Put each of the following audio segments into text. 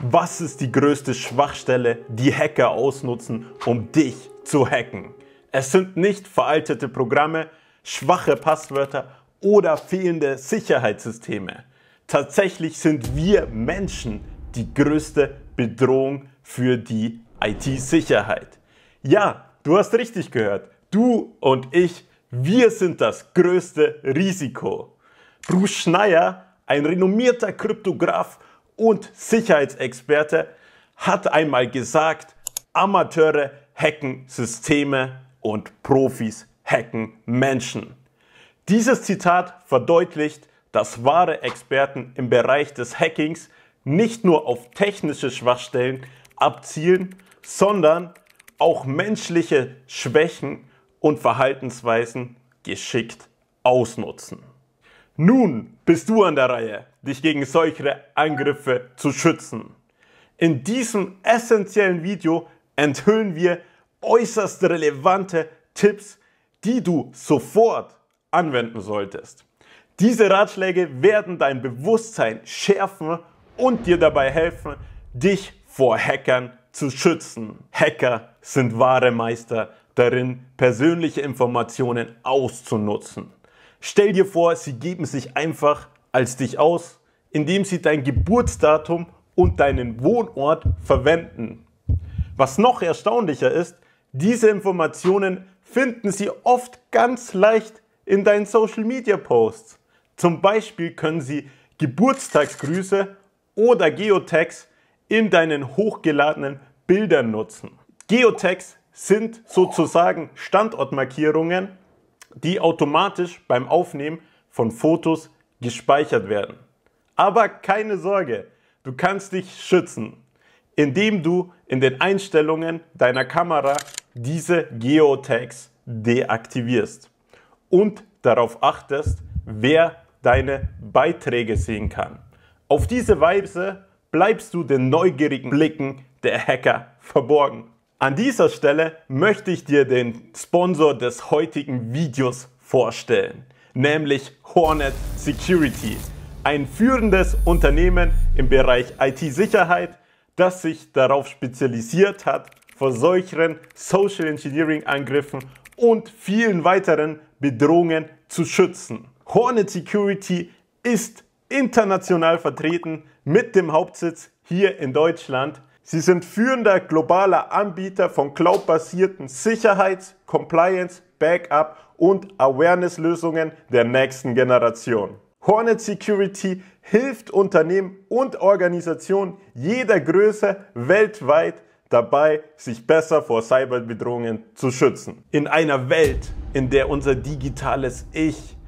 Was ist die größte Schwachstelle, die Hacker ausnutzen, um dich zu hacken? Es sind nicht veraltete Programme, schwache Passwörter oder fehlende Sicherheitssysteme. Tatsächlich sind wir Menschen die größte Bedrohung für die IT-Sicherheit. Ja, du hast richtig gehört. Du und ich, wir sind das größte Risiko. Bruce Schneier, ein renommierter Kryptograph und Sicherheitsexperte, hat einmal gesagt, Amateure hacken Systeme und Profis hacken Menschen. Dieses Zitat verdeutlicht, dass wahre Experten im Bereich des Hackings nicht nur auf technische Schwachstellen abzielen, sondern auch menschliche Schwächen und Verhaltensweisen geschickt ausnutzen. Nun bist du an der Reihe dich gegen solche Angriffe zu schützen. In diesem essentiellen Video enthüllen wir äußerst relevante Tipps, die du sofort anwenden solltest. Diese Ratschläge werden dein Bewusstsein schärfen und dir dabei helfen, dich vor Hackern zu schützen. Hacker sind wahre Meister darin, persönliche Informationen auszunutzen. Stell dir vor, sie geben sich einfach als dich aus indem sie dein Geburtsdatum und deinen Wohnort verwenden. Was noch erstaunlicher ist, diese Informationen finden sie oft ganz leicht in deinen Social-Media-Posts. Zum Beispiel können sie Geburtstagsgrüße oder Geotags in deinen hochgeladenen Bildern nutzen. Geotags sind sozusagen Standortmarkierungen, die automatisch beim Aufnehmen von Fotos gespeichert werden. Aber keine Sorge, du kannst dich schützen, indem du in den Einstellungen deiner Kamera diese Geotags deaktivierst und darauf achtest, wer deine Beiträge sehen kann. Auf diese Weise bleibst du den neugierigen Blicken der Hacker verborgen. An dieser Stelle möchte ich dir den Sponsor des heutigen Videos vorstellen, nämlich Hornet Security ein führendes Unternehmen im Bereich IT-Sicherheit, das sich darauf spezialisiert hat, vor solchen Social Engineering-Angriffen und vielen weiteren Bedrohungen zu schützen. Hornet Security ist international vertreten mit dem Hauptsitz hier in Deutschland. Sie sind führender globaler Anbieter von cloudbasierten Sicherheits-, Compliance-, Backup- und Awareness-Lösungen der nächsten Generation. Hornet Security hilft Unternehmen und Organisationen jeder Größe weltweit dabei, sich besser vor Cyberbedrohungen zu schützen. In einer Welt, in der unser digitales Ich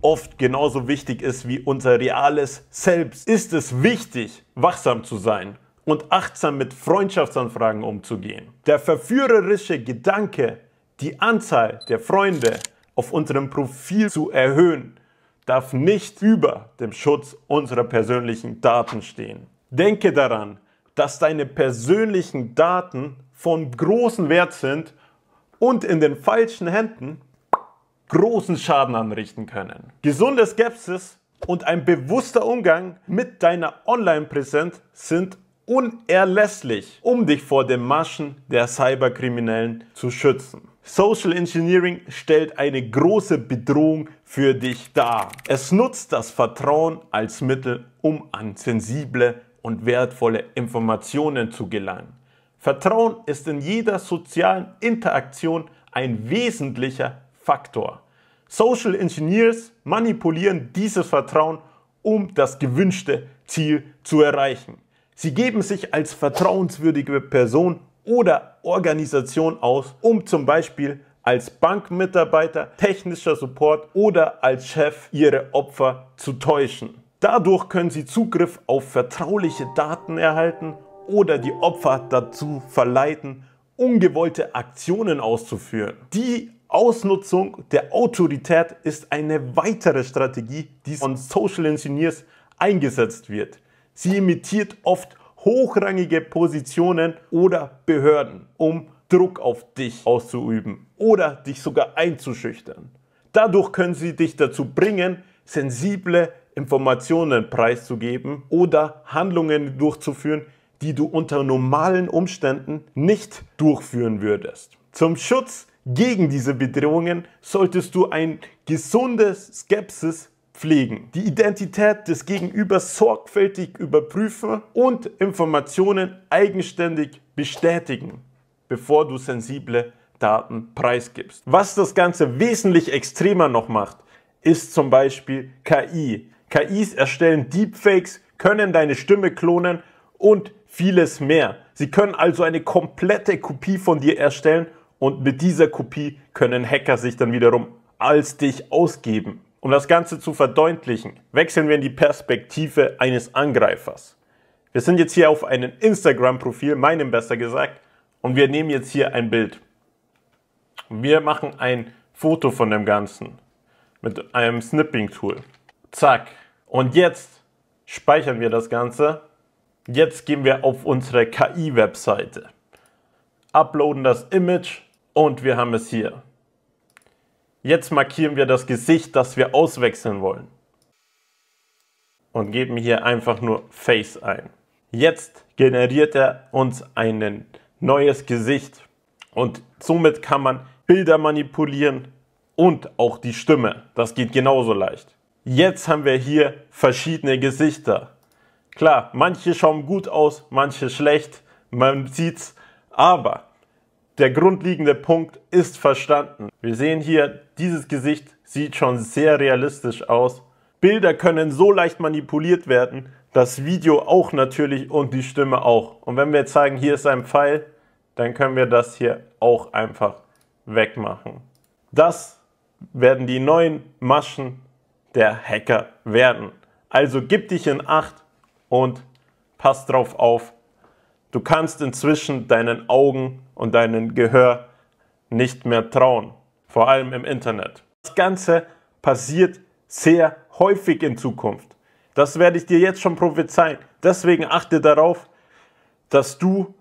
oft genauso wichtig ist wie unser reales Selbst, ist es wichtig, wachsam zu sein und achtsam mit Freundschaftsanfragen umzugehen. Der verführerische Gedanke, die Anzahl der Freunde auf unserem Profil zu erhöhen, darf nicht über dem Schutz unserer persönlichen Daten stehen. Denke daran, dass deine persönlichen Daten von großem Wert sind und in den falschen Händen großen Schaden anrichten können. Gesunde Skepsis und ein bewusster Umgang mit deiner Online-Präsenz sind unerlässlich, um dich vor den Maschen der Cyberkriminellen zu schützen. Social Engineering stellt eine große Bedrohung für dich dar. Es nutzt das Vertrauen als Mittel, um an sensible und wertvolle Informationen zu gelangen. Vertrauen ist in jeder sozialen Interaktion ein wesentlicher Faktor. Social Engineers manipulieren dieses Vertrauen, um das gewünschte Ziel zu erreichen. Sie geben sich als vertrauenswürdige Person oder Organisation aus, um zum Beispiel als Bankmitarbeiter, technischer Support oder als Chef ihre Opfer zu täuschen. Dadurch können sie Zugriff auf vertrauliche Daten erhalten oder die Opfer dazu verleiten, ungewollte Aktionen auszuführen. Die Ausnutzung der Autorität ist eine weitere Strategie, die von Social Engineers eingesetzt wird. Sie imitiert oft hochrangige Positionen oder Behörden, um Druck auf dich auszuüben oder dich sogar einzuschüchtern. Dadurch können sie dich dazu bringen, sensible Informationen preiszugeben oder Handlungen durchzuführen, die du unter normalen Umständen nicht durchführen würdest. Zum Schutz gegen diese Bedrohungen solltest du ein gesundes Skepsis pflegen, die Identität des Gegenübers sorgfältig überprüfen und Informationen eigenständig bestätigen, bevor du sensible Daten preisgibst. Was das Ganze wesentlich extremer noch macht, ist zum Beispiel KI. KIs erstellen Deepfakes, können deine Stimme klonen und vieles mehr. Sie können also eine komplette Kopie von dir erstellen und mit dieser Kopie können Hacker sich dann wiederum als dich ausgeben. Um das Ganze zu verdeutlichen, wechseln wir in die Perspektive eines Angreifers. Wir sind jetzt hier auf einem Instagram-Profil, meinem besser gesagt, und wir nehmen jetzt hier ein Bild. Wir machen ein Foto von dem Ganzen mit einem Snipping-Tool. Zack. Und jetzt speichern wir das Ganze. Jetzt gehen wir auf unsere KI-Webseite, uploaden das Image und wir haben es hier. Jetzt markieren wir das Gesicht, das wir auswechseln wollen. Und geben hier einfach nur Face ein. Jetzt generiert er uns ein neues Gesicht. Und somit kann man Bilder manipulieren und auch die Stimme. Das geht genauso leicht. Jetzt haben wir hier verschiedene Gesichter. Klar, manche schauen gut aus, manche schlecht. Man sieht's. Aber der grundlegende Punkt ist verstanden. Wir sehen hier, dieses Gesicht sieht schon sehr realistisch aus. Bilder können so leicht manipuliert werden, das Video auch natürlich und die Stimme auch. Und wenn wir jetzt sagen, hier ist ein Pfeil, dann können wir das hier auch einfach wegmachen. Das werden die neuen Maschen der Hacker werden. Also gib dich in Acht und pass drauf auf, Du kannst inzwischen deinen Augen und deinem Gehör nicht mehr trauen, vor allem im Internet. Das Ganze passiert sehr häufig in Zukunft. Das werde ich dir jetzt schon prophezeien. Deswegen achte darauf, dass du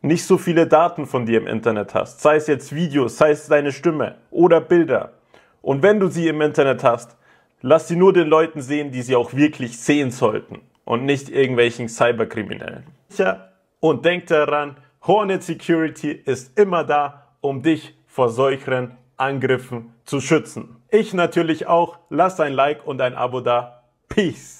nicht so viele Daten von dir im Internet hast, sei es jetzt Videos, sei es deine Stimme oder Bilder. Und wenn du sie im Internet hast, lass sie nur den Leuten sehen, die sie auch wirklich sehen sollten und nicht irgendwelchen Cyberkriminellen. Ja, und denk daran, Hornet Security ist immer da, um dich vor solchen Angriffen zu schützen. Ich natürlich auch. Lass ein Like und ein Abo da. Peace.